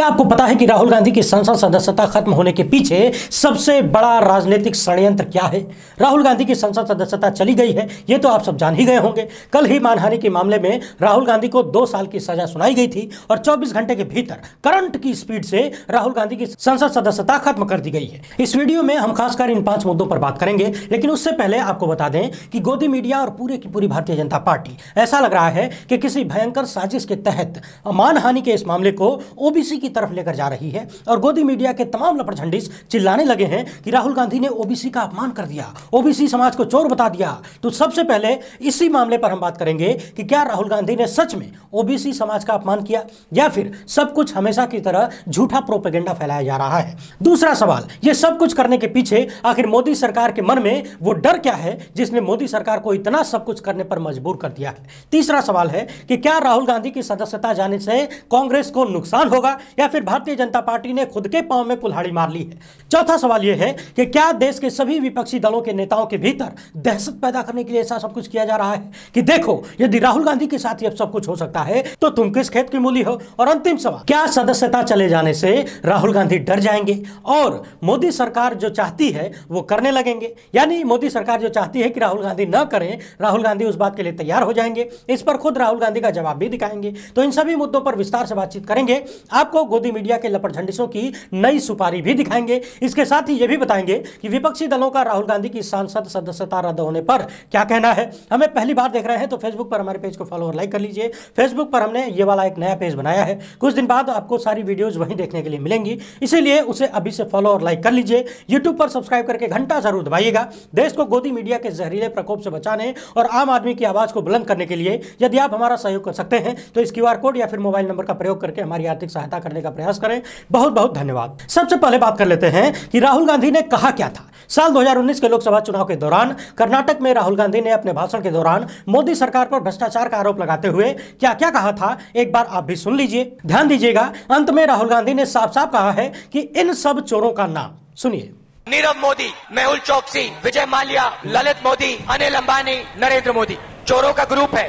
क्या आपको पता है कि राहुल गांधी की संसद सदस्यता खत्म होने के पीछे सबसे बड़ा राजनीतिक षडयंत्र क्या है राहुल गांधी की संसद सदस्यता चली गई है ये तो आप सब जान ही गए होंगे कल ही मानहानि के मामले में राहुल गांधी को दो साल की सजा सुनाई गई थी और चौबीस घंटे के भीतर करंट की स्पीड से राहुल गांधी की संसद सदस्यता खत्म कर दी गई है इस वीडियो में हम खासकर इन पांच मुद्दों पर बात करेंगे लेकिन उससे पहले आपको बता दें कि गोदी मीडिया और पूरे की पूरी भारतीय जनता पार्टी ऐसा लग रहा है कि किसी भयंकर साजिश के तहत मानहानि के इस मामले को ओबीसी की की तरफ लेकर जा रही है और गोदी मीडिया के तमाम लपड़झंडिस चिल्लाने लगे हैं कि राहुल गांधी ने ओबीसी का अपमान कर दिया ओबीसी समाज को चोर बता दिया तो सबसे पहले इसी मामले पर हम बात करेंगे कि क्या राहुल गांधी ने सच में ओबीसी समाज का अपमान किया या फिर सब कुछ हमेशा की तरह झूठा प्रोपेगेंडा फैलाया जा रहा है दूसरा सवाल यह सब कुछ करने के पीछे आखिर मोदी सरकार के मन में वो डर क्या है जिसने मोदी सरकार को इतना सब कुछ करने पर मजबूर कर दिया है तीसरा सवाल है कि क्या राहुल गांधी की सदस्यता जाने से कांग्रेस को नुकसान होगा या फिर भारतीय जनता पार्टी ने खुद के पांव में कुल्हाड़ी मार ली है चौथा सवाल यह है कि क्या देश के सभी विपक्षी दलों के नेताओं के भीतर दहशत पैदा करने के लिए ऐसा सब कुछ किया जा रहा है कि देखो यदि राहुल गांधी के साथ अब सब कुछ हो सकता है तो तुम किस खेत की मूली हो और अंतिम सवाल क्या सदस्यता चले जाने से राहुल गांधी डर जाएंगे और मोदी सरकार जो चाहती है वो करने लगेंगे यानी मोदी सरकार जो चाहती है कि राहुल गांधी न करें राहुल गांधी उस बात के लिए तैयार हो जाएंगे इस पर खुद राहुल गांधी का जवाब भी दिखाएंगे तो इन सभी मुद्दों पर विस्तार से बातचीत करेंगे आपको गोदी मीडिया के लपटझंडिसों की नई सुपारी भी दिखाएंगे इसके साथ ही ये भी बताएंगे कि विपक्षी दलों का राहुल गांधी की सांसद सदस्यता रद्द होने पर क्या कहना है हमें पहली बार देख रहे हैं तो फेसबुक पर हमारे पेज को फॉलो और लाइक कर लीजिए फेसबुक पर हमने ये वाला एक नया पेज बनाया है कुछ दिन बाद आपको सारी वीडियोज वहीं देखने के लिए मिलेंगी इसीलिए उसे अभी से फॉलो और लाइक कर लीजिए यूट्यूब पर सब्सक्राइब करके घंटा जरूर दबाइएगा देश को गोदी मीडिया के जहरीले प्रकोप से बचाने और आम आदमी की आवाज़ को बुलंद करने के लिए यदि आप हमारा सहयोग कर सकते हैं तो इस क्यू कोड या फिर मोबाइल नंबर का प्रयोग करके हमारी आर्थिक सहायता करने करने का प्रयास करें बहुत बहुत धन्यवाद सबसे पहले बात कर लेते हैं कि राहुल गांधी ने कहा क्या था साल 2019 के लोकसभा चुनाव के दौरान कर्नाटक में राहुल गांधी ने अपने भाषण के दौरान मोदी सरकार पर भ्रष्टाचार का आरोप लगाते हुए क्या क्या कहा था एक बार आप भी सुन लीजिए ध्यान दीजिएगा अंत में राहुल गांधी ने साफ साफ कहा है कि इन सब चोरों का नाम सुनिए नीरव मोदी मेहुल चौकसी विजय माल्या ललित मोदी अनिल अंबानी नरेंद्र मोदी चोरों का ग्रुप है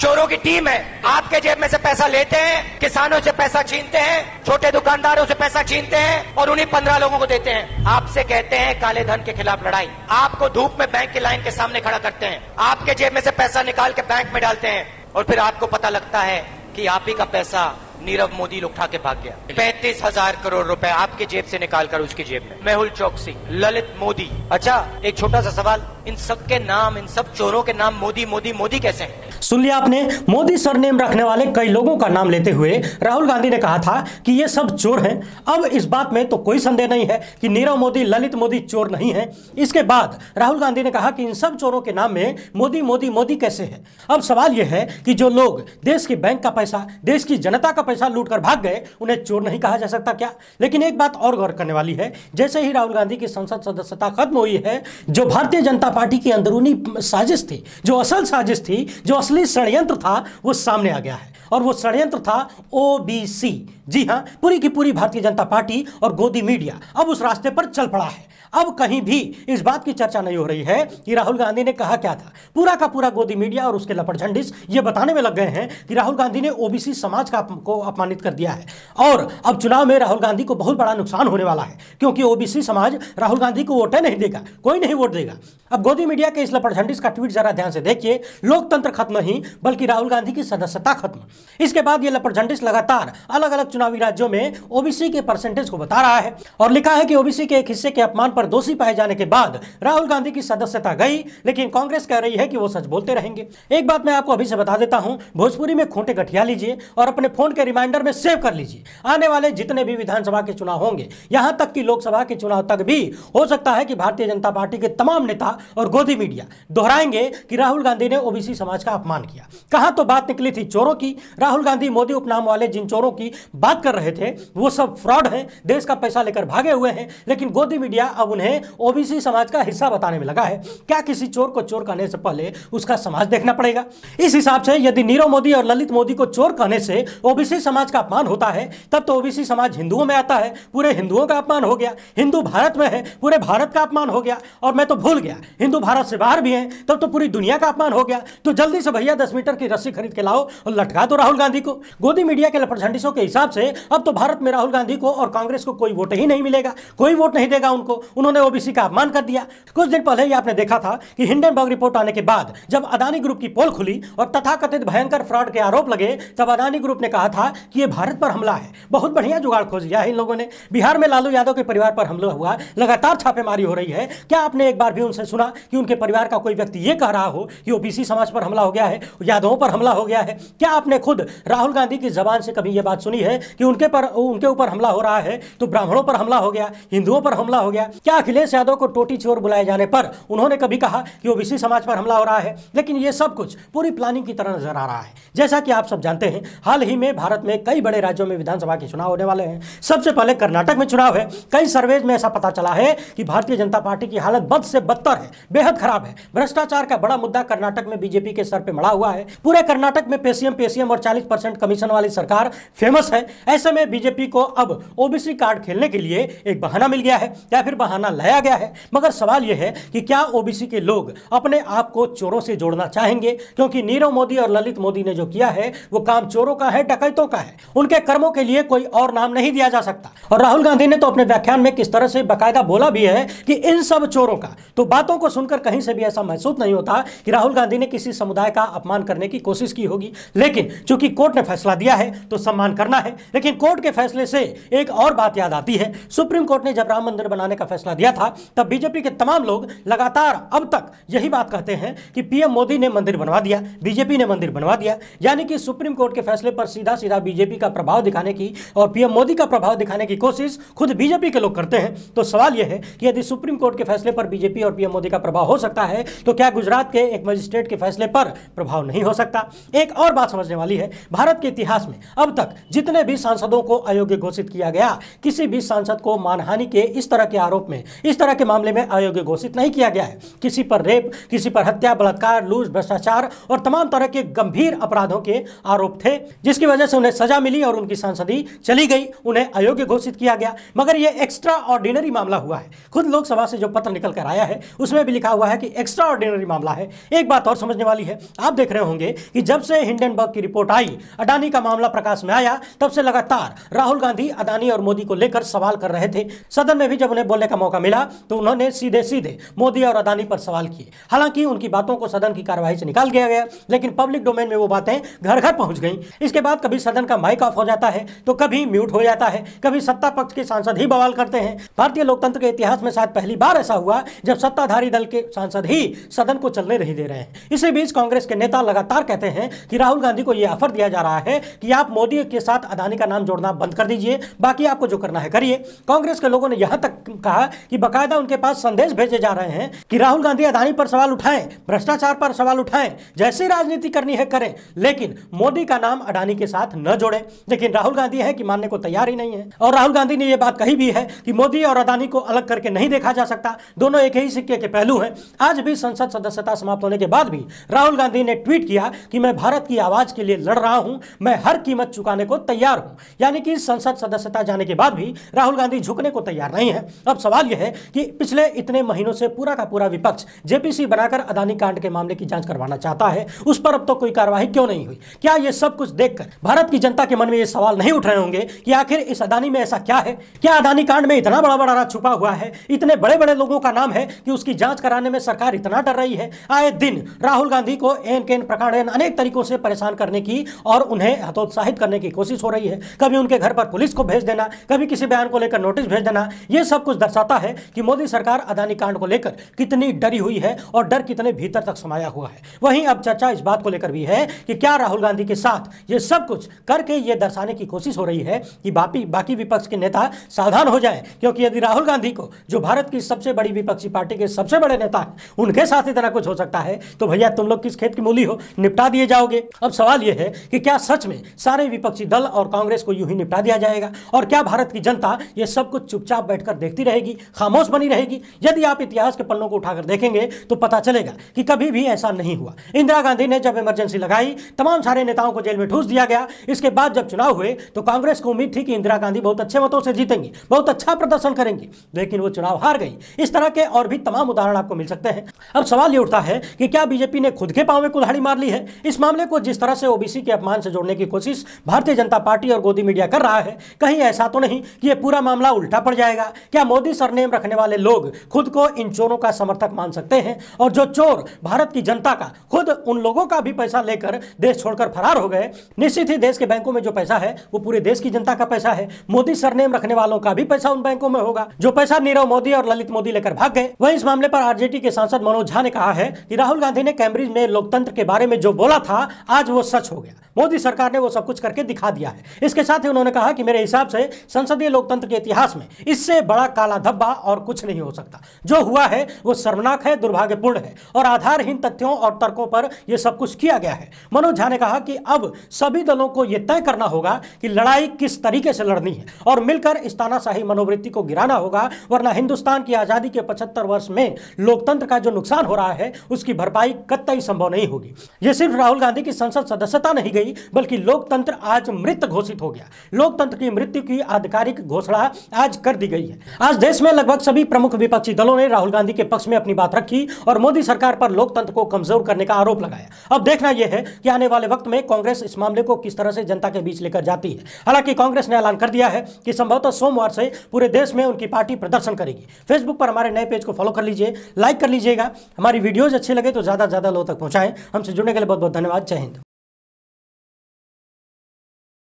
चोरों की टीम है आपके जेब में से पैसा लेते हैं किसानों से पैसा छीनते हैं छोटे दुकानदारों से पैसा छीनते हैं और उन्हीं पंद्रह लोगों को देते हैं आपसे कहते हैं काले धन के खिलाफ लड़ाई आपको धूप में बैंक की लाइन के सामने खड़ा करते हैं आपके जेब में से पैसा निकाल के बैंक में डालते हैं और फिर आपको पता लगता है कि आप ही का पैसा नीरव मोदी उठा के भाग गया पैंतीस हजार करोड़ रुपए आपके जेब से निकाल कर उसकी जेब में मेहुल चौकसी ललित मोदी अच्छा एक छोटा सा सवाल इन सब के नाम इन सब चोरों के नाम मोदी मोदी मोदी कैसे हैं सुन लिया आपने मोदी सरनेम रखने वाले कई लोगों का नाम लेते हुए राहुल गांधी ने कहा था कि ये सब चोर हैं अब इस बात में तो कोई संदेह नहीं है कि नीरव मोदी ललित मोदी चोर नहीं है इसके बाद राहुल गांधी ने कहा कि इन सब चोरों के नाम में मोदी मोदी मोदी कैसे है अब सवाल यह है कि जो लोग देश के बैंक का पैसा देश की जनता का पैसा लूट कर भाग गए उन्हें चोर नहीं कहा जा सकता क्या लेकिन एक बात और गौर करने वाली है जैसे ही राहुल गांधी की संसद सदस्यता खत्म हुई है जो भारतीय जनता पार्टी की अंदरूनी साजिश थी जो असल साजिश थी जो असल असली षडयंत्र था वो सामने आ गया है और वो षडयंत्र था ओबीसी जी हाँ पूरी की पूरी भारतीय जनता पार्टी और गोदी मीडिया अब उस रास्ते पर चल पड़ा है अब कहीं भी इस बात की चर्चा नहीं हो रही है कि राहुल गांधी ने कहा क्या था पूरा का पूरा गोदी मीडिया और उसके लपट झंडिस ये बताने में लग गए हैं कि राहुल गांधी ने ओबीसी समाज का को अपमानित कर दिया है और अब चुनाव में राहुल गांधी को बहुत बड़ा नुकसान होने वाला है क्योंकि ओबीसी समाज राहुल गांधी को वोटें नहीं देगा कोई नहीं वोट देगा अब गोदी मीडिया के इस लपट झंडिस का ट्वीट जरा ध्यान से देखिए लोकतंत्र खत्म नहीं बल्कि राहुल गांधी की सदस्यता खत्म इसके बाद ये लपरझंडिस लगातार अलग अलग चुनावी राज्यों में ओबीसी के परसेंटेज को बता रहा है और लिखा है कि ओबीसी के एक हिस्से के अपमान पर दोषी पाए जाने के बाद राहुल गांधी की सदस्यता गई लेकिन कांग्रेस कह रही है कि वो सच बोलते रहेंगे एक बात मैं आपको अभी से बता देता हूँ भोजपुरी में खूंटे गठिया लीजिए और अपने फोन के रिमाइंडर में सेव कर लीजिए आने वाले जितने भी विधानसभा के चुनाव होंगे यहाँ तक कि लोकसभा के चुनाव तक भी हो सकता है कि भारतीय जनता पार्टी के तमाम नेता और गोदी मीडिया दोहराएंगे कि राहुल गांधी ने ओबीसी समाज का अपमान सम्मान किया कहा तो बात निकली थी चोरों की राहुल गांधी मोदी उपनाम वाले जिन चोरों की बात कर रहे थे वो सब फ्रॉड हैं देश का पैसा लेकर भागे हुए हैं लेकिन गोदी मीडिया अब उन्हें ओबीसी समाज का हिस्सा बताने में लगा है क्या किसी चोर को चोर कहने से पहले उसका समाज देखना पड़ेगा इस हिसाब से यदि नीरव मोदी और ललित मोदी को चोर कहने से ओबीसी समाज का अपमान होता है तब तो ओबीसी समाज हिंदुओं में आता है पूरे हिंदुओं का अपमान हो गया हिंदू भारत में है पूरे भारत का अपमान हो गया और मैं तो भूल गया हिंदू भारत से बाहर भी है तब तो पूरी दुनिया का अपमान हो गया तो जल्दी से भैया भैया दस मीटर की रस्सी खरीद के लाओ और लटका दो राहुल गांधी को गोदी मीडिया के लपरझंडिसों के हिसाब से अब तो भारत में राहुल गांधी को और कांग्रेस को कोई वोट ही नहीं मिलेगा कोई वोट नहीं देगा उनको उन्होंने ओबीसी का अपमान कर दिया कुछ दिन पहले ही आपने देखा था कि हिंडन रिपोर्ट आने के बाद जब अदानी ग्रुप की पोल खुली और तथाकथित भयंकर फ्रॉड के आरोप लगे तब अदानी ग्रुप ने कहा था कि यह भारत पर हमला है बहुत बढ़िया जुगाड़ खोज लिया है इन लोगों ने बिहार में लालू यादव के परिवार पर हमला हुआ लगातार छापेमारी हो रही है क्या आपने एक बार भी उनसे सुना कि उनके परिवार का कोई व्यक्ति यह कह रहा हो कि ओबीसी समाज पर हमला हो गया है है यादवों पर हमला हो गया है क्या आपने खुद राहुल गांधी की जबान से कभी यह बात सुनी है कि उनके पर उनके ऊपर हमला हो रहा है तो ब्राह्मणों पर हमला हो गया हिंदुओं पर हमला हो गया क्या अखिलेश यादव को टोटी चोर बुलाए जाने पर उन्होंने कभी कहा कि ओबीसी समाज पर हमला हो रहा है लेकिन यह सब कुछ पूरी प्लानिंग की तरह नजर आ रहा है जैसा कि आप सब जानते हैं हाल ही में भारत में कई बड़े राज्यों में विधानसभा के चुनाव होने वाले हैं सबसे पहले कर्नाटक में चुनाव है कई सर्वेज में ऐसा पता चला है कि भारतीय जनता पार्टी की हालत बद से बदतर है बेहद खराब है भ्रष्टाचार का बड़ा मुद्दा कर्नाटक में बीजेपी के सर पर मड़ा बढ़ा हुआ है पूरे कर्नाटक में पेसीएम पेसीएम और 40 परसेंट कमीशन वाली सरकार फेमस है ऐसे में बीजेपी को अब ओबीसी कार्ड खेलने के लिए एक बहाना मिल गया है या फिर बहाना लाया गया है मगर सवाल यह है कि क्या ओबीसी के लोग अपने आप को चोरों से जोड़ना चाहेंगे क्योंकि नीरव मोदी और ललित मोदी ने जो किया है वो काम चोरों का है डकैतों का है उनके कर्मों के लिए कोई और नाम नहीं दिया जा सकता और राहुल गांधी ने तो अपने व्याख्यान में किस तरह से बाकायदा बोला भी है कि इन सब चोरों का तो बातों को सुनकर कहीं से भी ऐसा महसूस नहीं होता कि राहुल गांधी ने किसी समुदाय का का अपमान करने की कोशिश की होगी लेकिन चूंकि कोर्ट ने फैसला दिया है तो सम्मान करना है लेकिन कोर्ट के फैसले से एक और बात याद आती है सुप्रीम कोर्ट ने जब राम मंदिर बनाने का फैसला दिया था तब बीजेपी के तमाम लोग लगातार अब तक यही बात कहते हैं कि पीएम मोदी ने मंदिर बनवा दिया बीजेपी ने मंदिर बनवा दिया यानी कि सुप्रीम कोर्ट के फैसले पर सीधा सीधा बीजेपी का प्रभाव दिखाने की और पीएम मोदी का प्रभाव दिखाने की कोशिश खुद बीजेपी के लोग करते हैं तो सवाल यह है कि यदि सुप्रीम कोर्ट के फैसले पर बीजेपी और पीएम मोदी का प्रभाव हो सकता है तो क्या गुजरात के एक मजिस्ट्रेट के फैसले पर प्रभाव नहीं हो सकता एक और बात समझने वाली है भारत के इतिहास में अब तक जितने भी सांसदों को अयोग्य घोषित किया गया किसी भी सांसद को मानहानि के इस तरह के आरोप में इस तरह के मामले में अयोग्य घोषित नहीं किया गया है किसी पर रेप किसी पर हत्या बलात्कार लूज भ्रष्टाचार और तमाम तरह के गंभीर अपराधों के आरोप थे जिसकी वजह से उन्हें सजा मिली और उनकी सांसदी चली गई उन्हें अयोग्य घोषित किया गया मगर यह एक्स्ट्रा ऑर्डिनरी मामला हुआ है खुद लोकसभा से जो पत्र निकल कर आया है उसमें भी लिखा हुआ है कि एक्स्ट्रा ऑर्डिनरी मामला है एक बात और समझने वाली है आप देख रहे होंगे कि जब से हिंडनबर्ग की रिपोर्ट आई अडानी का मामला प्रकाश में आया तब से लगातार राहुल गांधी अडानी और मोदी को लेकर सवाल कर रहे थे सदन में भी जब उन्हें बोलने का मौका मिला तो उन्होंने सीधे सीधे मोदी और अडानी पर सवाल किए हालांकि उनकी बातों को सदन की कार्यवाही से निकाल दिया गया लेकिन पब्लिक डोमेन में वो बातें घर घर पहुंच गई इसके बाद कभी सदन का माइक ऑफ हो जाता है तो कभी म्यूट हो जाता है कभी सत्ता पक्ष के सांसद ही बवाल करते हैं भारतीय लोकतंत्र के इतिहास में शायद पहली बार ऐसा हुआ जब सत्ताधारी दल के सांसद ही सदन को चलने नहीं दे रहे हैं इसी बीच कांग्रेस के नेता लगातार कहते हैं कि राहुल गांधी को यह ऑफर दिया जा रहा है कि आप मोदी के साथ अदानी का नाम जोड़ना बंद कर दीजिए बाकी आपको जो करना है करिए कांग्रेस के लोगों ने यहां तक कहा कि बाकायदा उनके पास संदेश भेजे जा रहे हैं कि राहुल गांधी अदानी पर सवाल उठाएं भ्रष्टाचार पर सवाल उठाएं जैसी राजनीति करनी है करें लेकिन मोदी का नाम अडानी के साथ न जोड़े लेकिन राहुल गांधी है कि मानने को तैयार ही नहीं है और राहुल गांधी ने यह बात कही भी है कि मोदी और अदानी को अलग करके नहीं देखा जा सकता दोनों एक ही सिक्के के पहलू हैं आज भी संसद सदस्यता समाप्त होने के बाद भी राहुल गांधी ने ट्वीट किया कि मैं भारत की आवाज़ के लिए लड़ रहा हूं मैं हर कीमत चुकाने को तैयार हूं यानी कि संसद सदस्यता जाने के बाद भी राहुल गांधी झुकने को तैयार नहीं है अब सवाल यह है कि पिछले इतने महीनों से पूरा का पूरा विपक्ष जेपीसी बनाकर अदानी कांड के मामले की जांच करवाना चाहता है उस पर अब तो कोई कार्यवाही क्यों नहीं हुई क्या यह सब कुछ देखकर भारत की जनता के मन में यह सवाल नहीं उठ रहे होंगे कि आखिर इस अदानी में ऐसा क्या है क्या अदानी कांड में इतना बड़ा बड़ा राज छुपा हुआ है इतने बड़े बड़े लोगों का नाम है कि उसकी जांच कराने में सरकार इतना डर रही है आए दिन राहुल गांधी को कैन कैन प्रकांड अनेक तरीकों से परेशान करने की और उन्हें हतोत्साहित करने की कोशिश हो रही है कभी उनके घर पर पुलिस को भेज देना कभी किसी बयान को लेकर नोटिस भेज देना यह सब कुछ दर्शाता है कि मोदी सरकार अदानी कांड को लेकर कितनी डरी हुई है और डर कितने भीतर तक समाया हुआ है वहीं अब चर्चा इस बात को लेकर भी है कि क्या राहुल गांधी के साथ ये सब कुछ करके ये दर्शाने की कोशिश हो रही है कि बाकी बाकी विपक्ष के नेता सावधान हो जाए क्योंकि यदि राहुल गांधी को जो भारत की सबसे बड़ी विपक्षी पार्टी के सबसे बड़े नेता उनके साथ इतना कुछ हो सकता है तो भैया तुम लोग किस खेत की मामूली हो निपटा दिए जाओगे अब सवाल यह है कि क्या सच में सारे विपक्षी दल और कांग्रेस को यूं ही निपटा दिया जाएगा और क्या भारत की जनता ये सब कुछ चुपचाप बैठकर देखती रहेगी खामोश बनी रहेगी यदि आप इतिहास के पन्नों को उठाकर देखेंगे तो पता चलेगा कि कभी भी ऐसा नहीं हुआ इंदिरा गांधी ने जब इमरजेंसी लगाई तमाम सारे नेताओं को जेल में ठूस दिया गया इसके बाद जब चुनाव हुए तो कांग्रेस को उम्मीद थी कि इंदिरा गांधी बहुत अच्छे मतों से जीतेंगी बहुत अच्छा प्रदर्शन करेंगी लेकिन वो चुनाव हार गई इस तरह के और भी तमाम उदाहरण आपको मिल सकते हैं अब सवाल यह उठता है कि क्या बीजेपी ने खुद के पावे कुल्हाड़ी मार ली है इस मामले को जिस तरह से ओबीसी के अपमान से जोड़ने की कोशिश भारतीय जनता पार्टी और गोदी मीडिया कर रहा है कहीं ऐसा तो नहीं कि यह पूरा मामला उल्टा पड़ जाएगा क्या मोदी सरनेम रखने वाले लोग खुद को इन चोरों का समर्थक मान सकते हैं और जो चोर भारत की जनता का खुद उन लोगों का भी पैसा लेकर देश छोड़कर फरार हो गए निश्चित ही देश के बैंकों में जो पैसा है वो पूरे देश की जनता का पैसा है मोदी सरनेम रखने वालों का भी पैसा उन बैंकों में होगा जो पैसा नीरव मोदी और ललित मोदी लेकर भाग गए वही इस मामले पर आरजेडी के सांसद मनोज झा ने कहा है कि राहुल गांधी ने कैम्ब्रिज में लोकतंत्र लोकतंत्र के बारे में जो बोला था आज वो सच हो गया मोदी सरकार ने वो सब कुछ करके दिखा दिया है इसके साथ ही उन्होंने कहा कि मेरे हिसाब से संसदीय लोकतंत्र के इतिहास में इससे बड़ा काला धब्बा और कुछ नहीं हो सकता जो हुआ है वो शर्मनाक है दुर्भाग्यपूर्ण है और आधारहीन तथ्यों और तर्कों पर यह सब कुछ किया गया है मनोज झा ने कहा कि अब सभी दलों को यह तय करना होगा कि लड़ाई किस तरीके से लड़नी है और मिलकर इस तानाशाही मनोवृत्ति को गिराना होगा वरना हिंदुस्तान की आजादी के पचहत्तर वर्ष में लोकतंत्र का जो नुकसान हो रहा है उसकी भरपाई कतई संभव नहीं नहीं होगी ये सिर्फ राहुल गांधी की संसद सदस्यता नहीं गई बल्कि लोकतंत्र आज मृत घोषित हो गया लोकतंत्र की मृत्यु की आधिकारिक घोषणा आज कर दी गई है आज देश में लगभग सभी प्रमुख विपक्षी दलों ने राहुल गांधी के पक्ष में अपनी बात रखी और मोदी सरकार पर लोकतंत्र को कमजोर करने का आरोप लगाया अब देखना यह है कि आने वाले वक्त में कांग्रेस इस मामले को किस तरह से जनता के बीच लेकर जाती है हालांकि कांग्रेस ने ऐलान कर दिया है कि संभवतः सोमवार से पूरे देश में उनकी पार्टी प्रदर्शन करेगी फेसबुक पर हमारे नए पेज को फॉलो कर लीजिए लाइक कर लीजिएगा हमारी वीडियोज अच्छे लगे तो ज़्यादा ज़्यादा लोग तक पहुंचाएं हमसे जुड़ने के लिए बहुत बहुत धन्यवाद जय हिंद